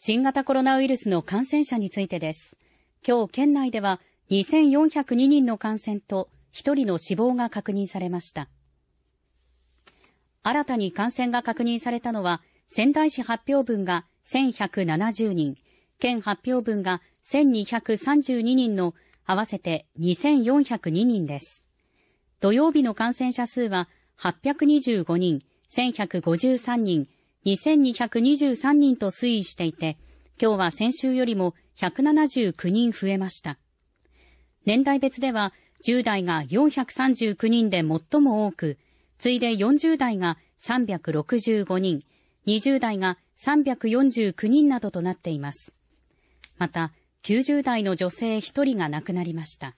新型コロナウイルスの感染者についてです。今日、県内では2402人の感染と1人の死亡が確認されました。新たに感染が確認されたのは、仙台市発表分が1170人、県発表分が1232人の合わせて2402人です。土曜日の感染者数は825人、1153人、2223人と推移していて、今日は先週よりも179人増えました。年代別では10代が439人で最も多く、次いで40代が365人、20代が349人などとなっています。また、90代の女性1人が亡くなりました。